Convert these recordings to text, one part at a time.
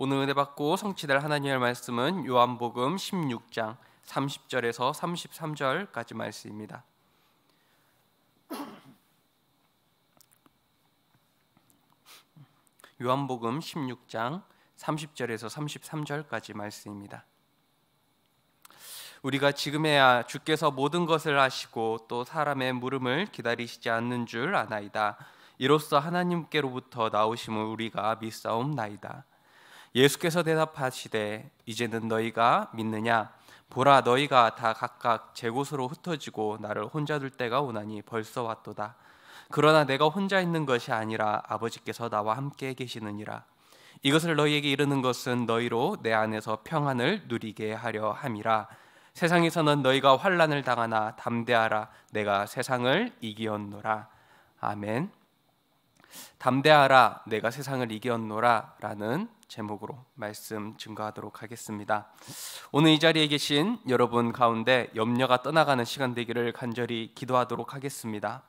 오늘 은혜 받고 성취될 하나님의 말씀은 요한복음 16장 30절에서 33절까지 말씀입니다. 요한복음 16장 30절에서 33절까지 말씀입니다. 우리가 지금에야 주께서 모든 것을 아시고 또 사람의 물음을 기다리시지 않는 줄 아나이다. 이로써 하나님께로부터 나오심을 우리가 믿사옵나이다. 예수께서 대답하시되 이제는 너희가 믿느냐 보라 너희가 다 각각 제 곳으로 흩어지고 나를 혼자 둘 때가 오나니 벌써 왔도다 그러나 내가 혼자 있는 것이 아니라 아버지께서 나와 함께 계시느니라 이것을 너희에게 이르는 것은 너희로 내 안에서 평안을 누리게 하려 함이라 세상에서는 너희가 환란을 당하나 담대하라 내가 세상을 이기었노라 아멘 담대하라 내가 세상을 이기었노라라는 제목으로 말씀 증거하도록 하겠습니다. 오늘 이 자리에 계신 여러분 가운데 염려가 떠나가는 시간 되기를 간절히 기도하도록 하겠습니다.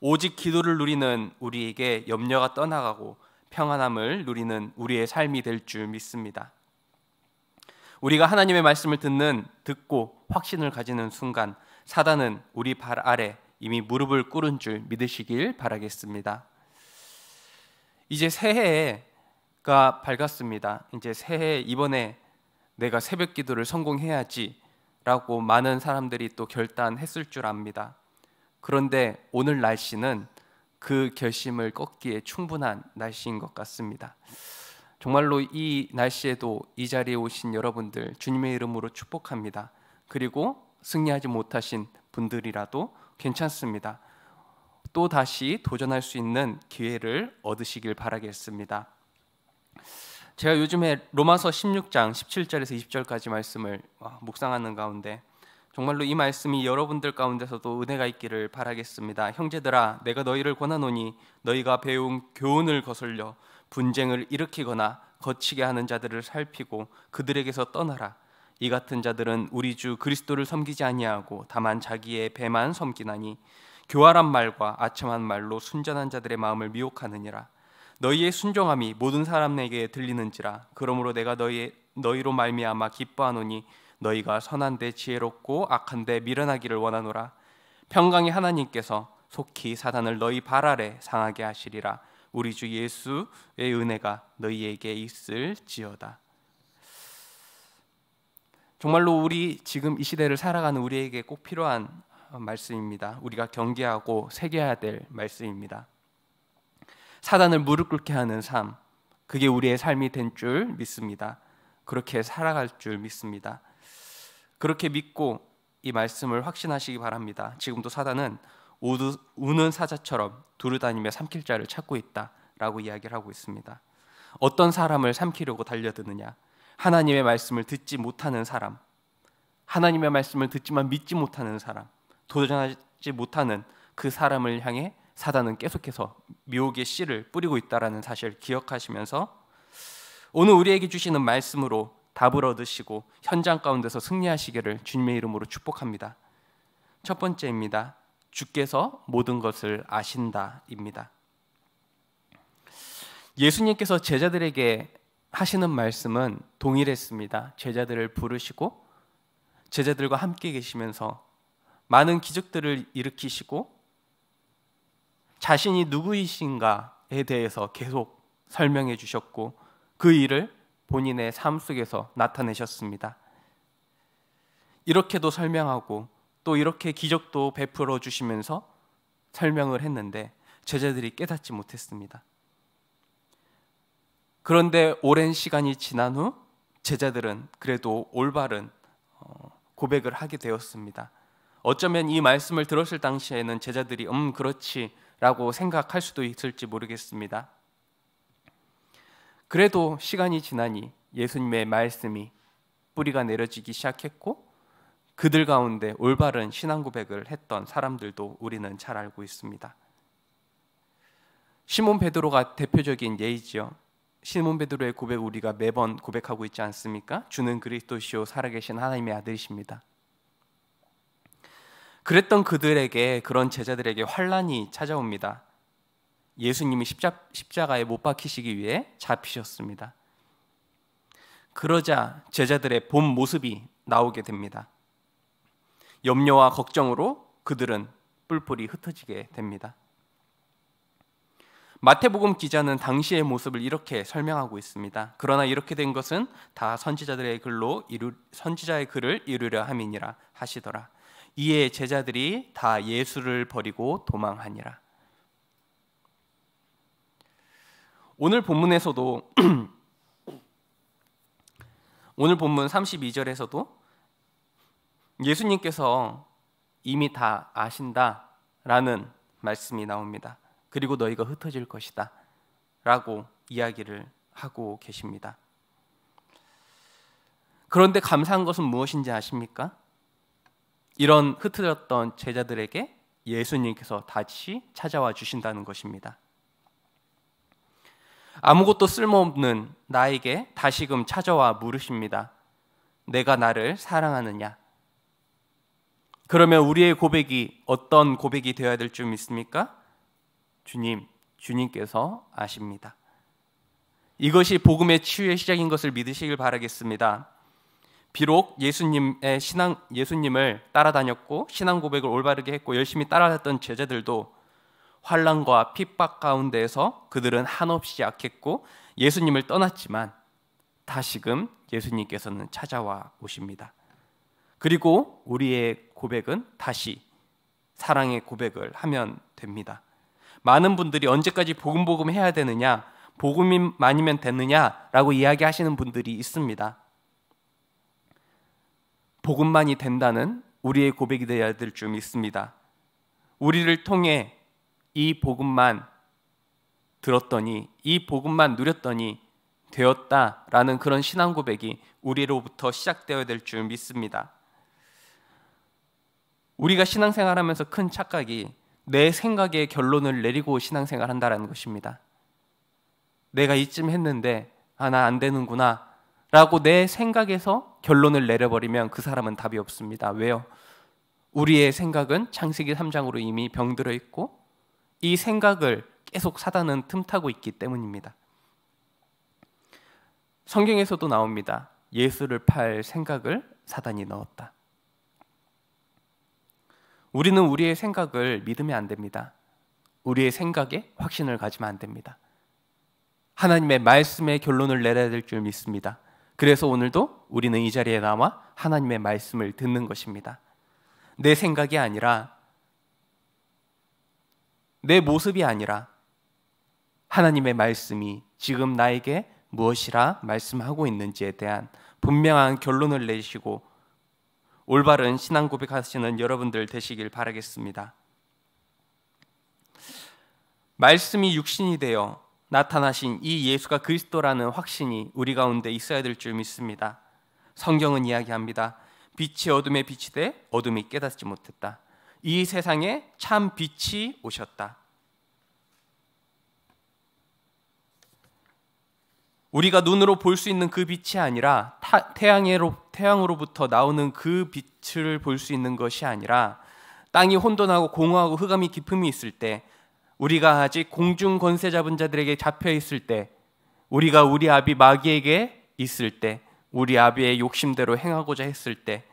오직 기도를 누리는 우리에게 염려가 떠나가고 평안함을 누리는 우리의 삶이 될 줄 믿습니다. 우리가 하나님의 말씀을 듣는 듣고 확신을 가지는 순간 사단은 우리 발 아래 이미 무릎을 꿇은 줄 믿으시길 바라겠습니다. 이제 새해에 가 밝았습니다. 이제 새해 이번에 내가 새벽 기도를 성공해야지라고 많은 사람들이 또 결단했을 줄 압니다. 그런데 오늘 날씨는 그 결심을 꺾기에 충분한 날씨인 것 같습니다. 정말로 이 날씨에도 이 자리에 오신 여러분들 주님의 이름으로 축복합니다. 그리고 승리하지 못하신 분들이라도 괜찮습니다. 또 다시 도전할 수 있는 기회를 얻으시길 바라겠습니다. 제가 요즘에 로마서 16장 17절에서 20절까지 말씀을 묵상하는 가운데 정말로 이 말씀이 여러분들 가운데서도 은혜가 있기를 바라겠습니다. 형제들아 내가 너희를 권하노니 너희가 배운 교훈을 거슬려 분쟁을 일으키거나 거치게 하는 자들을 살피고 그들에게서 떠나라. 이 같은 자들은 우리 주 그리스도를 섬기지 아니하고 다만 자기의 배만 섬기나니 교활한 말과 아첨한 말로 순전한 자들의 마음을 미혹하느니라. 너희의 순종함이 모든 사람에게 들리는지라 그러므로 내가 너희 너희로 말미암아 기뻐하노니 너희가 선한데 지혜롭고 악한데 미련하기를 원하노라 평강의 하나님께서 속히 사단을 너희 발 아래 상하게 하시리라 우리 주 예수의 은혜가 너희에게 있을지어다 정말로 우리 지금 이 시대를 살아가는 우리에게 꼭 필요한 말씀입니다. 우리가 경계하고 새겨야 될 말씀입니다. 사단을 무릎 꿇게 하는 삶, 그게 우리의 삶이 된 줄 믿습니다. 그렇게 살아갈 줄 믿습니다. 그렇게 믿고 이 말씀을 확신하시기 바랍니다. 지금도 사단은 우는 사자처럼 두루다니며 삼킬 자를 찾고 있다라고 이야기를 하고 있습니다. 어떤 사람을 삼키려고 달려드느냐? 하나님의 말씀을 듣지 못하는 사람, 하나님의 말씀을 듣지만 믿지 못하는 사람, 도전하지 못하는 그 사람을 향해 사단은 계속해서 미혹의 씨를 뿌리고 있다라는 사실 기억하시면서 오늘 우리에게 주시는 말씀으로 답을 얻으시고 현장 가운데서 승리하시기를 주님의 이름으로 축복합니다. 첫 번째입니다. 주께서 모든 것을 아신다입니다. 예수님께서 제자들에게 하시는 말씀은 동일했습니다. 제자들을 부르시고 제자들과 함께 계시면서 많은 기적들을 일으키시고 자신이 누구이신가에 대해서 계속 설명해 주셨고 그 일을 본인의 삶 속에서 나타내셨습니다. 이렇게도 설명하고 또 이렇게 기적도 베풀어 주시면서 설명을 했는데 제자들이 깨닫지 못했습니다. 그런데 오랜 시간이 지난 후 제자들은 그래도 올바른 어, 고백을 하게 되었습니다. 어쩌면 이 말씀을 들었을 당시에는 제자들이 음 그렇지 라고 생각할 수도 있을지 모르겠습니다. 그래도 시간이 지나니 예수님의 말씀이 뿌리가 내려지기 시작했고 그들 가운데 올바른 신앙 고백을 했던 사람들도 우리는 잘 알고 있습니다. 시몬 베드로가 대표적인 예이지요. 시몬 베드로의 고백 우리가 매번 고백하고 있지 않습니까? 주는 그리스도시요 살아계신 하나님의 아들이십니다. 그랬던 그들에게 그런 제자들에게 환란이 찾아옵니다. 예수님이 십자, 십자가에 못 박히시기 위해 잡히셨습니다. 그러자 제자들의 본 모습이 나오게 됩니다. 염려와 걱정으로 그들은 뿔뿔이 흩어지게 됩니다. 마태복음 기자는 당시의 모습을 이렇게 설명하고 있습니다. 그러나 이렇게 된 것은 다 선지자들의 글로 이루, 선지자의 글을 이루려 함이니라 하시더라. 이에 제자들이 다 예수를 버리고 도망하니라. 오늘 본문에서도 오늘 본문 32절에서도 예수님께서 이미 다 아신다라는 말씀이 나옵니다. 그리고 너희가 흩어질 것이다. 라고 이야기를 하고 계십니다. 그런데 감사한 것은 무엇인지 아십니까? 이런 흐트졌던 제자들에게 예수님께서 다시 찾아와 주신다는 것입니다. 아무것도 쓸모없는 나에게 다시금 찾아와 물으십니다. 내가 나를 사랑하느냐? 그러면 우리의 고백이 어떤 고백이 되어야 될 줄 믿습니까? 주님, 주님께서 아십니다. 이것이 복음의 치유의 시작인 것을 믿으시길 바라겠습니다. 비록 예수님의 신앙 예수님을 따라다녔고 신앙 고백을 올바르게 했고 열심히 따라다녔던 제자들도 환란과 핍박 가운데에서 그들은 한없이 약했고 예수님을 떠났지만 다시금 예수님께서는 찾아와 오십니다. 그리고 우리의 고백은 다시 사랑의 고백을 하면 됩니다. 많은 분들이 언제까지 복음 복음 해야 되느냐, 복음만이면 되느냐라고 이야기하시는 분들이 있습니다. 복음만이 된다는 우리의 고백이 되어야 될 줄 믿습니다. 우리를 통해 이 복음만 들었더니 이 복음만 누렸더니 되었다라는 그런 신앙 고백이 우리로부터 시작되어야 될 줄 믿습니다. 우리가 신앙생활하면서 큰 착각이 내 생각의 결론을 내리고 신앙생활한다라는 것입니다. 내가 이쯤 했는데 아 나안 되는구나라고 내 생각에서 결론을 내려버리면 그 사람은 답이 없습니다. 왜요? 우리의 생각은 창세기 3장으로 이미 병들어 있고 이 생각을 계속 사단은 틈타고 있기 때문입니다. 성경에서도 나옵니다. 예수를 팔 생각을 사단이 넣었다. 우리는 우리의 생각을 믿으면 안 됩니다. 우리의 생각에 확신을 가지면 안 됩니다. 하나님의 말씀의 결론을 내려야 될 줄 믿습니다. 그래서 오늘도 우리는 이 자리에 남아 하나님의 말씀을 듣는 것입니다. 내 생각이 아니라 내 모습이 아니라 하나님의 말씀이 지금 나에게 무엇이라 말씀하고 있는지에 대한 분명한 결론을 내시고 올바른 신앙 고백하시는 여러분들 되시길 바라겠습니다. 말씀이 육신이 되어 나타나신 이 예수가 그리스도라는 확신이 우리 가운데 있어야 될 줄 믿습니다. 성경은 이야기합니다. 빛이 어둠에 빛이 돼 어둠이 깨닫지 못했다. 이 세상에 참 빛이 오셨다. 우리가 눈으로 볼 수 있는 그 빛이 아니라 타, 태양으로, 태양으로부터 나오는 그 빛을 볼 수 있는 것이 아니라 땅이 혼돈하고 공허하고 흑암이 깊음이 있을 때 우리가 아직 공중 권세 잡은 자들에게 잡혀 있을 때, 우리가 우리 아비 마귀에게 있을 때, 우리 아비의 욕심대로 행하고자 했을 때,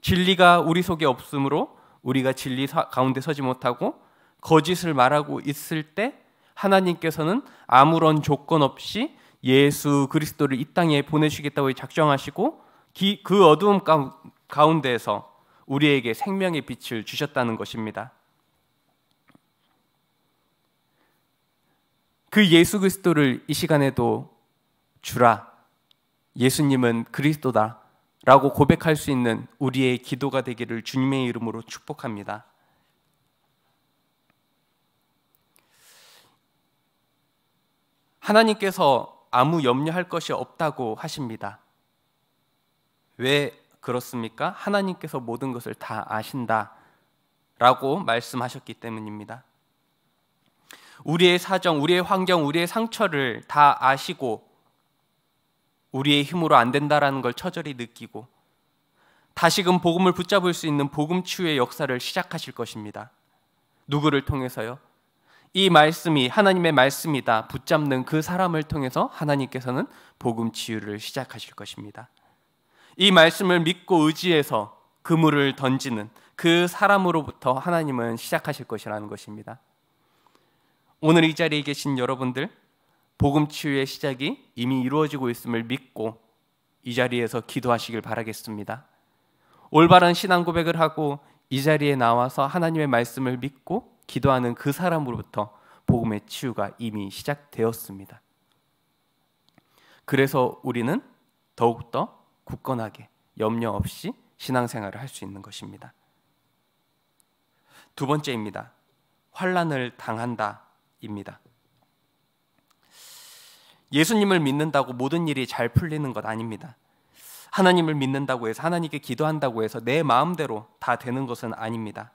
진리가 우리 속에 없으므로 우리가 진리 가운데 서지 못하고 거짓을 말하고 있을 때 하나님께서는 아무런 조건 없이 예수 그리스도를 이 땅에 보내시겠다고 작정하시고 그 어두움 가운데에서 우리에게 생명의 빛을 주셨다는 것입니다. 그 예수 그리스도를 이 시간에도 주라. 예수님은 그리스도다. 라고 고백할 수 있는 우리의 기도가 되기를 주님의 이름으로 축복합니다. 하나님께서 아무 염려할 것이 없다고 하십니다. 왜 그렇습니까? 하나님께서 모든 것을 다 아신다. 라고 말씀하셨기 때문입니다. 우리의 사정, 우리의 환경, 우리의 상처를 다 아시고 우리의 힘으로 안 된다라는 걸 처절히 느끼고 다시금 복음을 붙잡을 수 있는 복음 치유의 역사를 시작하실 것입니다. 누구를 통해서요? 이 말씀이 하나님의 말씀이다. 붙잡는 그 사람을 통해서 하나님께서는 복음 치유를 시작하실 것입니다. 이 말씀을 믿고 의지해서 그물을 던지는 그 사람으로부터 하나님은 시작하실 것이라는 것입니다. 오늘 이 자리에 계신 여러분들 복음 치유의 시작이 이미 이루어지고 있음을 믿고 이 자리에서 기도하시길 바라겠습니다. 올바른 신앙 고백을 하고 이 자리에 나와서 하나님의 말씀을 믿고 기도하는 그 사람으로부터 복음의 치유가 이미 시작되었습니다. 그래서 우리는 더욱더 굳건하게 염려 없이 신앙생활을 할 수 있는 것입니다. 두 번째입니다. 환란을 당한다 입니다. 예수님을 믿는다고 모든 일이 잘 풀리는 것 아닙니다. 하나님을 믿는다고 해서 하나님께 기도한다고 해서 내 마음대로 다 되는 것은 아닙니다.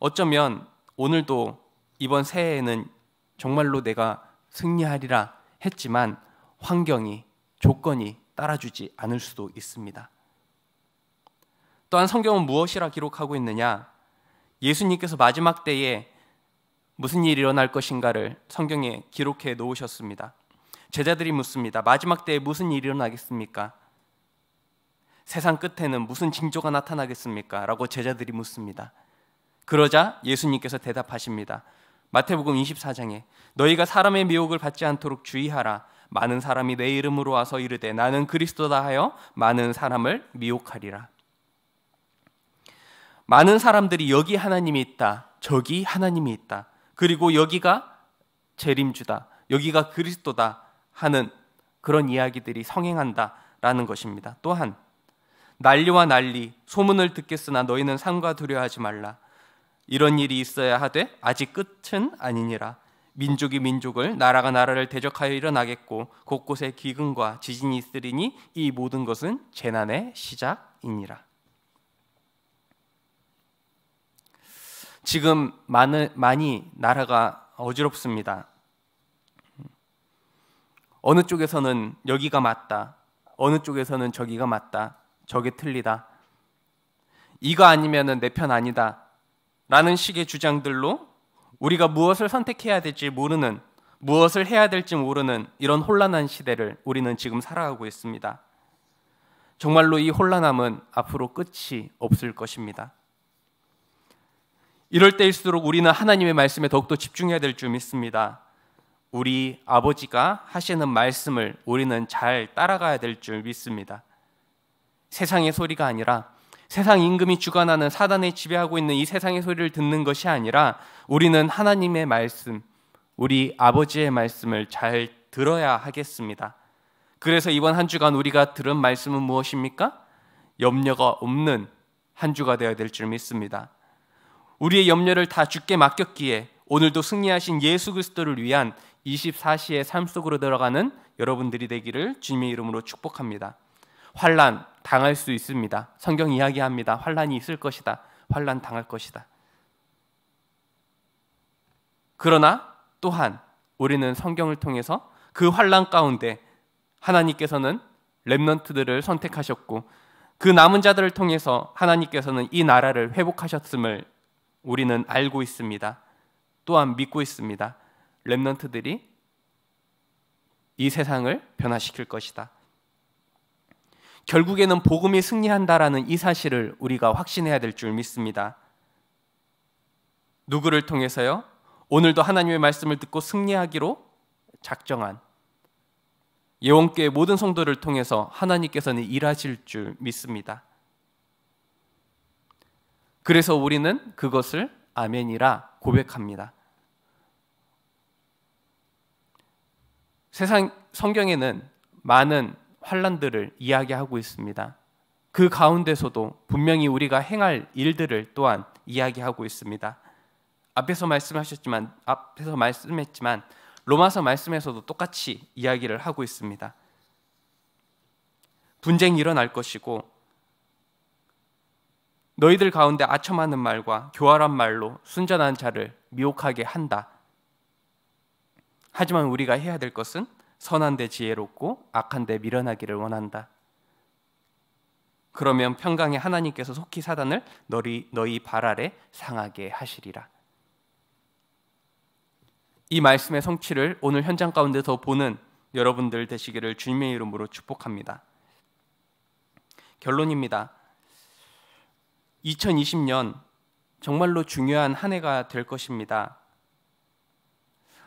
어쩌면 오늘도 이번 새해에는 정말로 내가 승리하리라 했지만 환경이 조건이 따라주지 않을 수도 있습니다. 또한 성경은 무엇이라 기록하고 있느냐? 예수님께서 마지막 때에 무슨 일이 일어날 것인가를 성경에 기록해 놓으셨습니다. 제자들이 묻습니다. 마지막 때에 무슨 일이 일어나겠습니까? 세상 끝에는 무슨 징조가 나타나겠습니까? 라고 제자들이 묻습니다. 그러자 예수님께서 대답하십니다. 마태복음 24장에 너희가 사람의 미혹을 받지 않도록 주의하라. 많은 사람이 내 이름으로 와서 이르되 나는 그리스도다 하여 많은 사람을 미혹하리라. 많은 사람들이 여기 하나님이 있다. 저기 하나님이 있다. 그리고 여기가 재림주다. 여기가 그리스도다 하는 그런 이야기들이 성행한다라는 것입니다. 또한 난리와 난리 소문을 듣겠으나 너희는 상과 두려워하지 말라. 이런 일이 있어야 하되 아직 끝은 아니니라. 민족이 민족을 나라가 나라를 대적하여 일어나겠고 곳곳에 기근과 지진이 있으리니 이 모든 것은 재난의 시작이니라. 지금 많은, 많이 나라가 어지럽습니다. 어느 쪽에서는 여기가 맞다. 어느 쪽에서는 저기가 맞다. 저게 틀리다. 이거 아니면내 편 아니다. 라는 식의 주장들로 우리가 무엇을 선택해야 될지 모르는 무엇을 해야 될지 모르는 이런 혼란한 시대를 우리는 지금 살아가고 있습니다. 정말로 이 혼란함은 앞으로 끝이 없을 것입니다. 이럴 때일수록 우리는 하나님의 말씀에 더욱더 집중해야 될 줄 믿습니다. 우리 아버지가 하시는 말씀을 우리는 잘 따라가야 될 줄 믿습니다. 세상의 소리가 아니라 세상 임금이 주관하는 사단에 지배하고 있는 이 세상의 소리를 듣는 것이 아니라 우리는 하나님의 말씀, 우리 아버지의 말씀을 잘 들어야 하겠습니다. 그래서 이번 한 주간 우리가 들은 말씀은 무엇입니까? 염려가 없는 한 주가 되어야 될 줄 믿습니다. 우리의 염려를 다 주께 맡겼기에 오늘도 승리하신 예수 그리스도를 위한 24시의 삶 속으로 들어가는 여러분들이 되기를 주님의 이름으로 축복합니다. 환란 당할 수 있습니다. 성경 이야기합니다. 환란이 있을 것이다. 환란 당할 것이다. 그러나 또한 우리는 성경을 통해서 그 환란 가운데 하나님께서는 렘넌트들을 선택하셨고 그 남은 자들을 통해서 하나님께서는 이 나라를 회복하셨음을 우리는 알고 있습니다. 또한 믿고 있습니다. 랩넌트들이 이 세상을 변화시킬 것이다. 결국에는 복음이 승리한다라는 이 사실을 우리가 확신해야 될 줄 믿습니다. 누구를 통해서요? 오늘도 하나님의 말씀을 듣고 승리하기로 작정한 예원교 모든 성도를 통해서 하나님께서는 일하실 줄 믿습니다. 그래서 우리는 그것을 아멘이라 고백합니다. 세상 성경에는 많은 환란들을 이야기하고 있습니다. 그 가운데서도 분명히 우리가 행할 일들을 또한 이야기하고 있습니다. 앞에서 말씀하셨지만 앞에서 말씀했지만 로마서 말씀에서도 똑같이 이야기를 하고 있습니다. 분쟁이 일어날 것이고 너희들 가운데 아첨하는 말과 교활한 말로 순전한 자를 미혹하게 한다. 하지만 우리가 해야 될 것은 선한 데 지혜롭고 악한 데 미련하기를 원한다. 그러면 평강의 하나님께서 속히 사단을 너희 너희 발 아래 상하게 하시리라. 이 말씀의 성취를 오늘 현장 가운데서 보는 여러분들 되시기를 주님의 이름으로 축복합니다. 결론입니다. 2020년 정말로 중요한 한 해가 될 것입니다.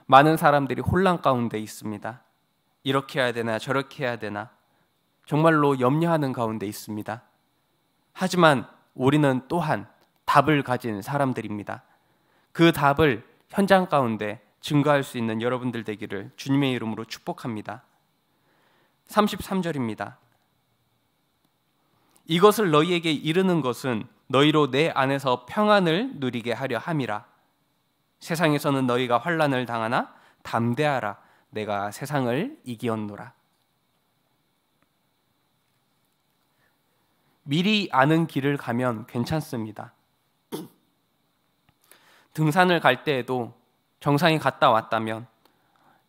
많은 사람들이 혼란 가운데 있습니다. 이렇게 해야 되나 저렇게 해야 되나 정말로 염려하는 가운데 있습니다. 하지만 우리는 또한 답을 가진 사람들입니다. 그 답을 현장 가운데 증거할 수 있는 여러분들 되기를 주님의 이름으로 축복합니다. 33절입니다. 이것을 너희에게 이르는 것은 너희로 내 안에서 평안을 누리게 하려 함이라. 세상에서는 너희가 환란을 당하나 담대하라. 내가 세상을 이기었노라. 미리 아는 길을 가면 괜찮습니다. 등산을 갈 때에도 정상에 갔다 왔다면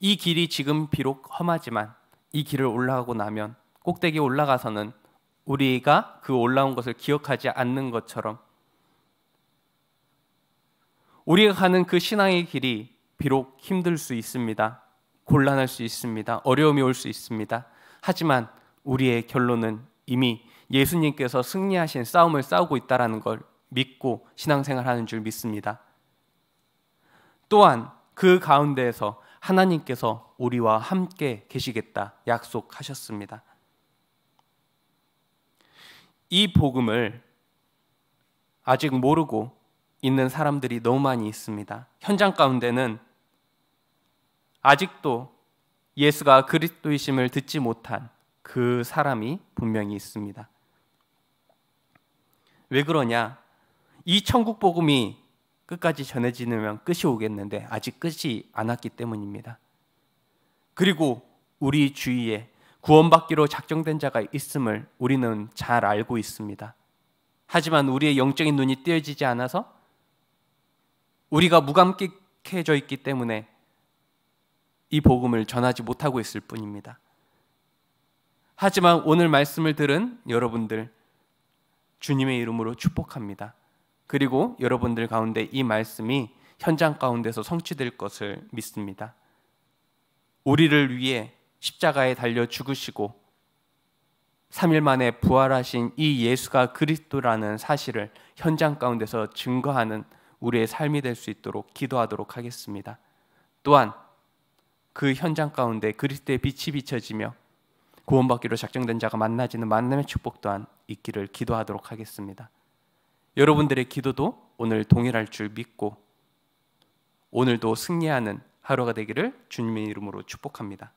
이 길이 지금 비록 험하지만 이 길을 올라가고 나면 꼭대기에 올라가서는 우리가 그 올라온 것을 기억하지 않는 것처럼 우리가 가는 그 신앙의 길이 비록 힘들 수 있습니다. 곤란할 수 있습니다. 어려움이 올 수 있습니다. 하지만 우리의 결론은 이미 예수님께서 승리하신 싸움을 싸우고 있다라는 걸 믿고 신앙생활하는 줄 믿습니다. 또한 그 가운데에서 하나님께서 우리와 함께 계시겠다 약속하셨습니다. 이 복음을 아직 모르고 있는 사람들이 너무 많이 있습니다. 현장 가운데는 아직도 예수가 그리스도이심을 듣지 못한 그 사람이 분명히 있습니다. 왜 그러냐? 이 천국 복음이 끝까지 전해지면 끝이 오겠는데 아직 끝이 안 왔기 때문입니다. 그리고 우리 주위에 구원받기로 작정된 자가 있음을 우리는 잘 알고 있습니다. 하지만 우리의 영적인 눈이 띄어지지 않아서 우리가 무감각해져 있기 때문에 이 복음을 전하지 못하고 있을 뿐입니다. 하지만 오늘 말씀을 들은 여러분들 주님의 이름으로 축복합니다. 그리고 여러분들 가운데 이 말씀이 현장 가운데서 성취될 것을 믿습니다. 우리를 위해 십자가에 달려 죽으시고 3일 만에 부활하신 이 예수가 그리스도라는 사실을 현장 가운데서 증거하는 우리의 삶이 될 수 있도록 기도하도록 하겠습니다. 또한 그 현장 가운데 그리스도의 빛이 비춰지며 구원받기로 작정된 자가 만나지는 만남의 축복 또한 있기를 기도하도록 하겠습니다. 여러분들의 기도도 오늘 동일할 줄 믿고 오늘도 승리하는 하루가 되기를 주님의 이름으로 축복합니다.